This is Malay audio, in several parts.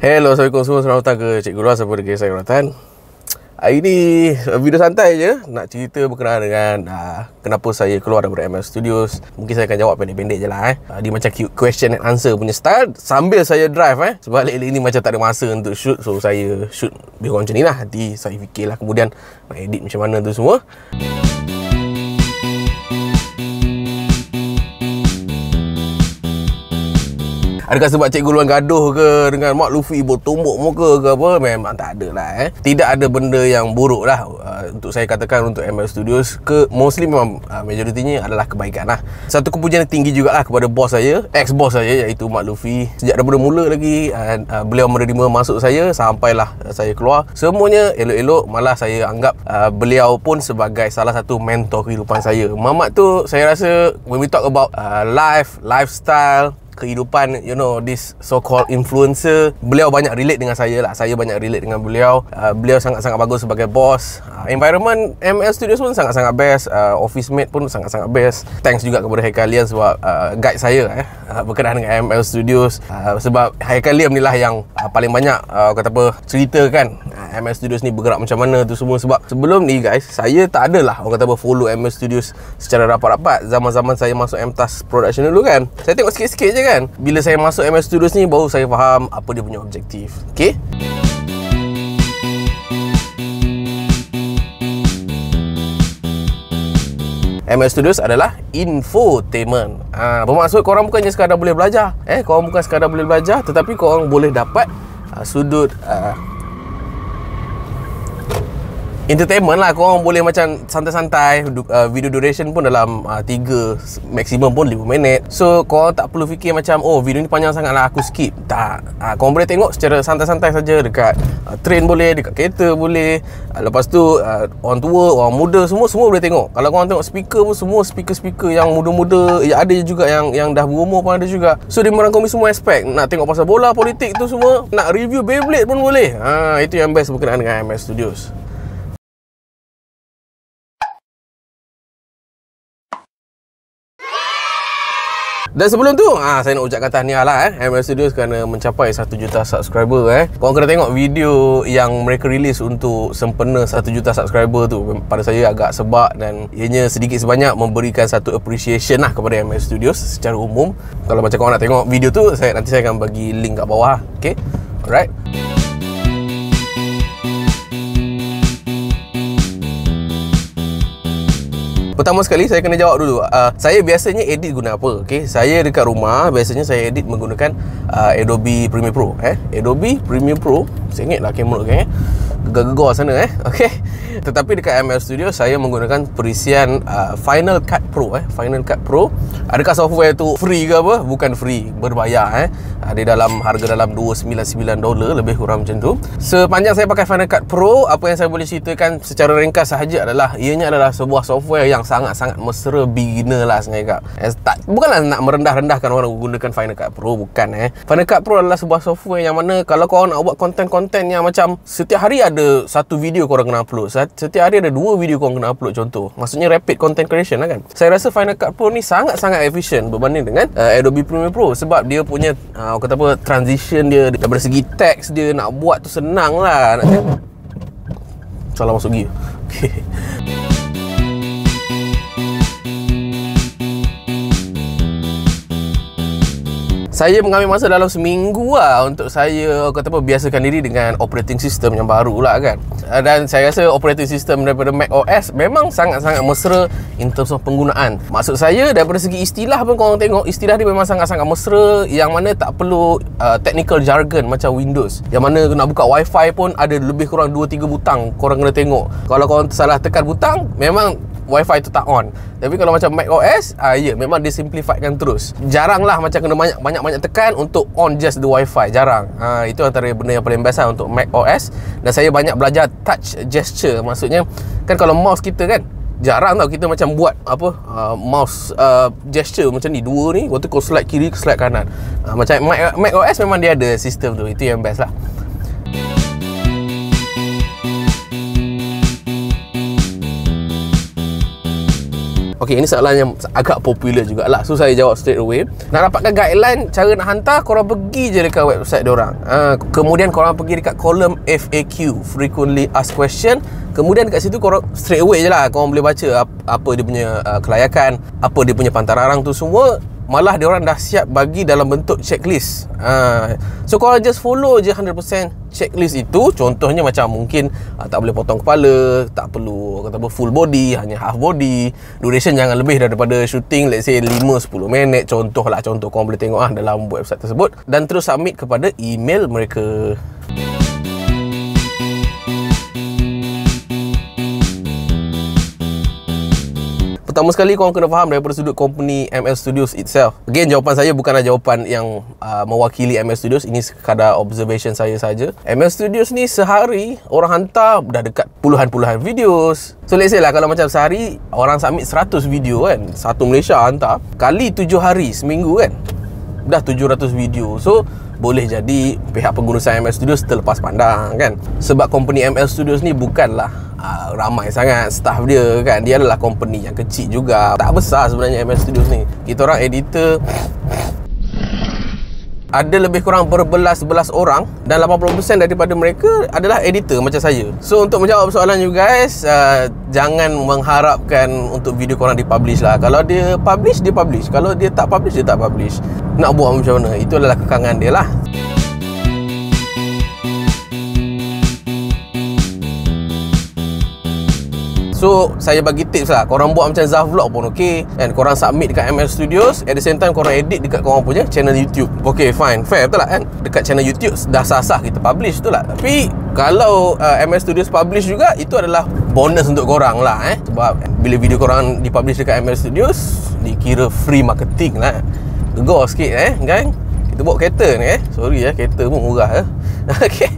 Hello, Assalamualaikum semua. Selamat datang ke Cik Luas. Apa lagi saya Rotan? Hari ini video santai je nak cerita berkenaan dengan uh, kenapa saya keluar daripada ML Studios. Mungkin saya akan jawab pendek-pendek je lah eh. Uh, dia macam cute question and answer punya style sambil saya drive eh. Sebab lately ni macam tak ada masa untuk shoot. So, saya shoot lebih kurang macam ni lah. Nanti saya fikirlah kemudian nak edit macam mana tu semua. Adakah sebab cikgu luang gaduh ke dengan Mak Luffy bertumbuk muka ke apa? Memang tak ada lah eh. Tidak ada benda yang buruk lah uh, untuk saya katakan untuk ML Studios. Ke mostly memang uh, majoritinya adalah kebaikan lah. Satu kepujian tinggi juga lah kepada bos saya, ex-bos saya iaitu Mak Luffy. Sejak daripada mula lagi and, uh, beliau menerima masuk saya sampailah saya keluar. Semuanya elok-elok malah saya anggap uh, beliau pun sebagai salah satu mentor kehidupan saya. Mamat tu saya rasa when we talk about uh, life, lifestyle, kehidupan you know this so called influencer beliau banyak relate dengan saya lah saya banyak relate dengan beliau uh, beliau sangat-sangat bagus sebagai boss uh, environment ML Studios pun sangat-sangat best uh, office mate pun sangat-sangat best thanks juga kepada Haikalian sebab uh, guide saya eh, uh, berkenaan dengan ML Studios uh, sebab Haikalian ni lah yang uh, paling banyak uh, kata apa cerita kan uh, ML Studios ni bergerak macam mana tu semua sebab sebelum ni guys saya tak adalah orang kata apa follow ML Studios secara rapat-rapat zaman-zaman saya masuk MTAS Production dulu kan saya tengok sikit-sikit je kan kan bila saya masuk MS Studios ni baru saya faham apa dia punya objektif Okay? MS Studios adalah infotainment. Ha, bermaksud korang bukannya sekadar boleh belajar. Eh, korang bukan sekadar boleh belajar tetapi korang boleh dapat uh, sudut uh, entertainment lah korang boleh macam santai-santai uh, video duration pun dalam 3 uh, maksimum pun 5 minit so korang tak perlu fikir macam oh video ni panjang sangat lah aku skip tak ah, korang boleh tengok secara santai-santai saja dekat uh, train boleh dekat kereta boleh ah, lepas tu ah, orang tua orang muda semua semua boleh tengok kalau korang tengok speaker pun semua speaker-speaker yang muda-muda ya ada juga yang yang dah berumur pun ada juga so dia merangkumi semua aspek nak tengok pasal bola politik tu semua nak review Beyblade pun boleh ha, itu yang best berkenaan dengan MS Studios Dan sebelum tu, ah ha, saya nak ucapkan tahniah lah eh ML Studios kena mencapai 1 juta subscriber eh. Korang kena tengok video yang mereka rilis untuk sempena 1 juta subscriber tu. Pada saya agak sebab dan ianya sedikit sebanyak memberikan satu appreciation lah kepada ML Studios secara umum. Kalau macam korang nak tengok video tu, saya nanti saya akan bagi link kat bawah. Okay? Alright. Pertama sekali saya kena jawab dulu. Uh, saya biasanya edit guna apa? Okay, saya dekat rumah biasanya saya edit menggunakan uh, Adobe Premiere Pro eh. Adobe Premiere Pro. Saya ingatlah kamera kan eh gegar-gegar sana eh okey tetapi dekat ML Studio saya menggunakan perisian uh, Final Cut Pro eh Final Cut Pro adakah software tu free ke apa bukan free berbayar eh ada uh, dalam harga dalam 299 dolar lebih kurang macam tu sepanjang saya pakai Final Cut Pro apa yang saya boleh ceritakan secara ringkas sahaja adalah ianya adalah sebuah software yang sangat-sangat mesra beginner lah sebenarnya kak eh, tak, bukanlah nak merendah-rendahkan orang gunakan Final Cut Pro bukan eh Final Cut Pro adalah sebuah software yang mana kalau kau nak buat konten-konten yang macam setiap hari ada satu video korang kena upload setiap hari ada dua video korang kena upload contoh maksudnya rapid content creation lah kan saya rasa Final Cut Pro ni sangat-sangat efficient berbanding dengan uh, Adobe Premiere Pro sebab dia punya uh, kata apa transition dia daripada segi teks dia nak buat tu senang lah nak salah masuk gear okay. saya mengambil masa dalam seminggu lah untuk saya kata apa biasakan diri dengan operating system yang baru lah kan ah, dan saya rasa operating system daripada Mac OS memang sangat-sangat mesra in terms of penggunaan maksud saya daripada segi istilah pun korang tengok istilah dia memang sangat-sangat mesra yang mana tak perlu uh, technical jargon macam Windows yang mana nak buka Wi-Fi pun ada lebih kurang 2-3 butang korang kena tengok kalau korang salah tekan butang memang wifi tu tak on tapi kalau macam macOS ah ya memang dia simplifikan terus jaranglah macam kena banyak-banyak banyak tekan untuk on just the wifi jarang ah itu antara benda yang paling biasa lah untuk macOS dan saya banyak belajar touch gesture maksudnya kan kalau mouse kita kan jarang tau kita macam buat apa uh, mouse uh, gesture macam ni dua ni waktu kau slide kiri ke slide kanan uh, macam Mac, Mac OS memang dia ada sistem tu itu yang best lah Okey, ini soalan yang agak popular juga lah. So saya jawab straight away. Nak dapatkan guideline cara nak hantar, korang pergi je dekat website dia orang. Ha, kemudian korang pergi dekat kolom FAQ, frequently asked question. Kemudian dekat situ korang straight away je lah Korang boleh baca apa dia punya uh, kelayakan Apa dia punya pantar arang tu semua malah dia orang dah siap bagi dalam bentuk checklist uh, so kalau just follow je 100% checklist itu contohnya macam mungkin uh, tak boleh potong kepala tak perlu kata apa full body hanya half body duration jangan lebih daripada shooting let's say 5-10 minit contoh lah contoh korang boleh tengok uh, dalam website tersebut dan terus submit kepada email mereka Música Pertama sekali korang kena faham daripada sudut company ML Studios itself. Again jawapan saya bukanlah jawapan yang uh, mewakili ML Studios ini sekadar observation saya saja. ML Studios ni sehari orang hantar dah dekat puluhan-puluhan videos. So let's say lah kalau macam sehari orang submit 100 video kan, satu Malaysia hantar kali 7 hari seminggu kan. Dah 700 video. So boleh jadi pihak pengurusan ML Studios terlepas pandang kan. Sebab company ML Studios ni bukanlah uh, ramai sangat staff dia kan dia adalah company yang kecil juga tak besar sebenarnya MS Studios ni kita orang editor ada lebih kurang berbelas-belas orang dan 80% daripada mereka adalah editor macam saya so untuk menjawab soalan you guys uh, jangan mengharapkan untuk video korang dipublish lah kalau dia publish, dia publish kalau dia tak publish, dia tak publish nak buat macam mana, itu adalah kekangan dia lah So saya bagi tips lah Korang buat macam Zah Vlog pun okay And korang submit dekat ML Studios At the same time korang edit dekat korang punya channel YouTube Okay fine fair betul lah kan Dekat channel YouTube dah sah-sah kita publish tu lah Tapi kalau uh, ML Studios publish juga Itu adalah bonus untuk korang lah eh Sebab kan, bila video korang dipublish dekat MS Studios Dikira free marketing lah Gegor sikit eh gang Kita bawa kereta ni eh Sorry eh kereta pun murah eh Okay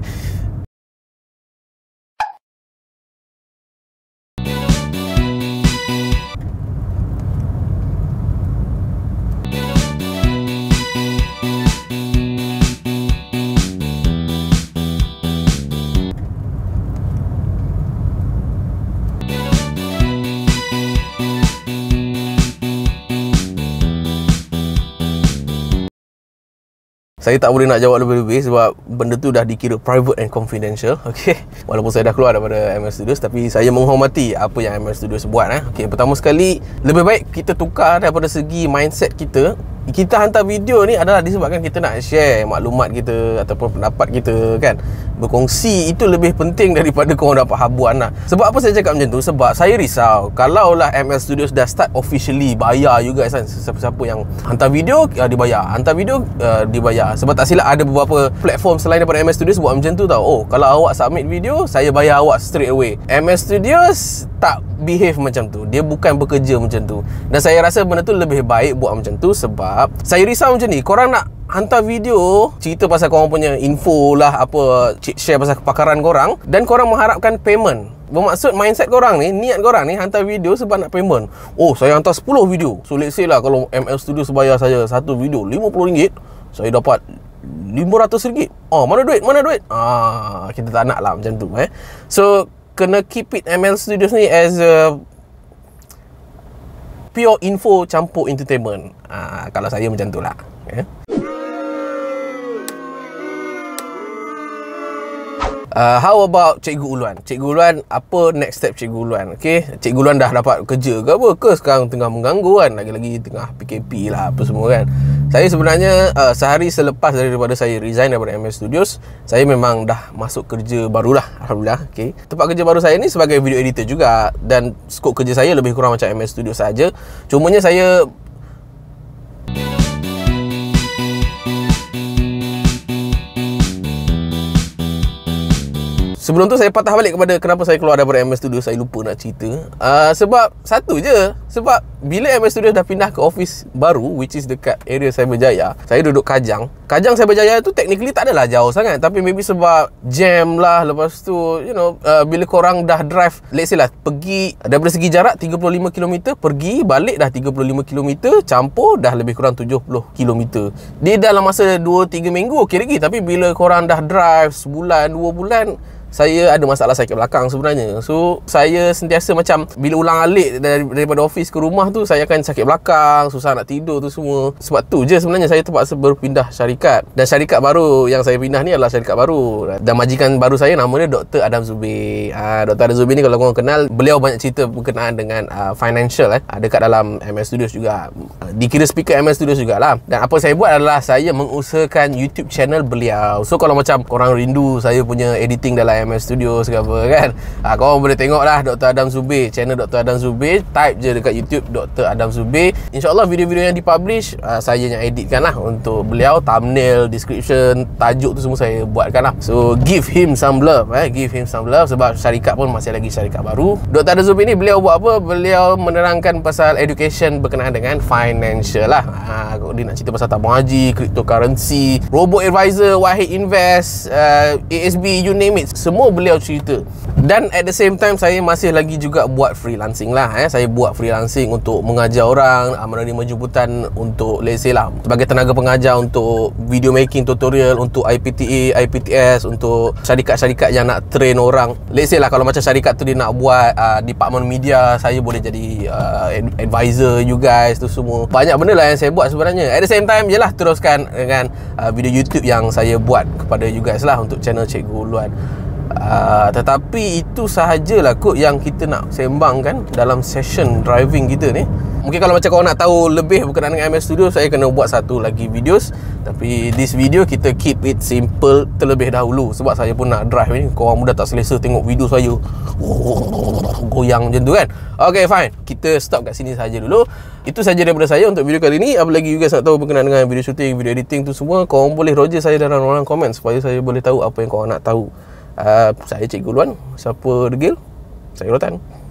Saya tak boleh nak jawab lebih-lebih sebab benda tu dah dikira private and confidential. Okey. Walaupun saya dah keluar daripada MS Studios tapi saya menghormati apa yang MS Studios buat eh. Okey, pertama sekali lebih baik kita tukar daripada segi mindset kita. Kita hantar video ni adalah disebabkan kita nak share maklumat kita ataupun pendapat kita kan. Berkongsi itu lebih penting daripada kau dapat habuan lah. Sebab apa saya cakap macam tu? Sebab saya risau kalaulah MS Studios dah start officially bayar juga. guys kan. Siapa-siapa yang hantar video uh, dibayar. Hantar video uh, dibayar. Ah, sebab tak silap ada beberapa platform selain daripada MS Studios buat macam tu tau oh kalau awak submit video saya bayar awak straight away MS Studios tak behave macam tu dia bukan bekerja macam tu dan saya rasa benda tu lebih baik buat macam tu sebab saya risau macam ni korang nak hantar video cerita pasal korang punya info lah apa share pasal kepakaran korang dan korang mengharapkan payment Bermaksud mindset korang ni Niat korang ni Hantar video sebab nak payment Oh saya hantar 10 video So let's say lah Kalau ML Studio sebayar saya Satu video RM50 saya dapat RM500 Oh ah, mana duit Mana duit ah, Kita tak nak lah Macam tu eh. So Kena keep it ML Studios ni As a Pure info Campur entertainment ah, Kalau saya macam tu lah eh. uh, how about Cikgu Uluan? Cikgu Uluan, apa next step Cikgu Uluan? Okay, Cikgu Uluan dah dapat kerja ke apa? Ke sekarang tengah mengganggu kan? Lagi-lagi tengah PKP lah apa semua kan? Saya sebenarnya uh, sehari selepas daripada saya resign daripada MS Studios Saya memang dah masuk kerja barulah Alhamdulillah okay. Tempat kerja baru saya ni sebagai video editor juga Dan skop kerja saya lebih kurang macam MS Studios saja. Cumanya saya Sebelum tu saya patah balik kepada kenapa saya keluar daripada MS Studio saya lupa nak cerita. Uh, sebab satu je, sebab bila MS Studio dah pindah ke office baru which is dekat area saya berjaya, saya duduk Kajang. Kajang saya berjaya tu technically tak adalah jauh sangat tapi maybe sebab jam lah lepas tu you know uh, bila korang dah drive let's say lah pergi daripada segi jarak 35 km pergi balik dah 35 km campur dah lebih kurang 70 km. Dia dalam masa 2 3 minggu okey lagi tapi bila korang dah drive sebulan dua bulan saya ada masalah sakit belakang sebenarnya. So, saya sentiasa macam bila ulang alik dari daripada office ke rumah tu, saya akan sakit belakang, susah nak tidur tu semua. Sebab tu je sebenarnya saya terpaksa berpindah syarikat. Dan syarikat baru yang saya pindah ni adalah syarikat baru. Dan majikan baru saya namanya Dr. Adam Zubir. Ah, ha, Dr. Adam Zubir ni kalau korang kenal, beliau banyak cerita berkenaan dengan uh, financial eh. Ha, dekat dalam MS Studios juga. Ah, dikira speaker MS Studios jugalah. Dan apa saya buat adalah saya mengusahakan YouTube channel beliau. So, kalau macam korang rindu saya punya editing dalam IMS Studio segala kan ha, Korang boleh tengok lah Dr. Adam Zubi Channel Dr. Adam Zubi Type je dekat YouTube Dr. Adam Zubi InsyaAllah video-video yang dipublish uh, Saya yang editkan lah Untuk beliau Thumbnail, description, tajuk tu semua saya buatkan lah So give him some love eh. Give him some love Sebab syarikat pun masih lagi syarikat baru Dr. Adam Zubi ni beliau buat apa? Beliau menerangkan pasal education Berkenaan dengan financial lah ah, Kau Dia nak cerita pasal tabung haji Cryptocurrency Robo advisor Wahid Invest uh, ASB You name it Semua semua beliau cerita dan at the same time saya masih lagi juga buat freelancing lah eh. saya buat freelancing untuk mengajar orang ah, menerima jemputan untuk let's lah sebagai tenaga pengajar untuk video making tutorial untuk IPTA e, IPTS untuk syarikat-syarikat yang nak train orang let's lah kalau macam syarikat tu dia nak buat uh, department media saya boleh jadi uh, advisor you guys tu semua banyak benda lah yang saya buat sebenarnya at the same time je lah teruskan dengan uh, video YouTube yang saya buat kepada you guys lah untuk channel Cikgu Luan Ah, tetapi itu sahajalah kot yang kita nak sembangkan dalam session driving kita ni mungkin kalau macam korang nak tahu lebih berkenaan dengan ML Studio saya kena buat satu lagi videos tapi this video kita keep it simple terlebih dahulu sebab saya pun nak drive ni korang mudah tak selesa tengok video saya oh, goyang macam tu kan ok fine kita stop kat sini saja dulu itu saja daripada saya untuk video kali ini apa lagi you guys nak tahu berkenaan dengan video shooting video editing tu semua korang boleh roger saya dalam ruangan komen supaya saya boleh tahu apa yang korang nak tahu uh, saya cikgu luan siapa degil saya rotan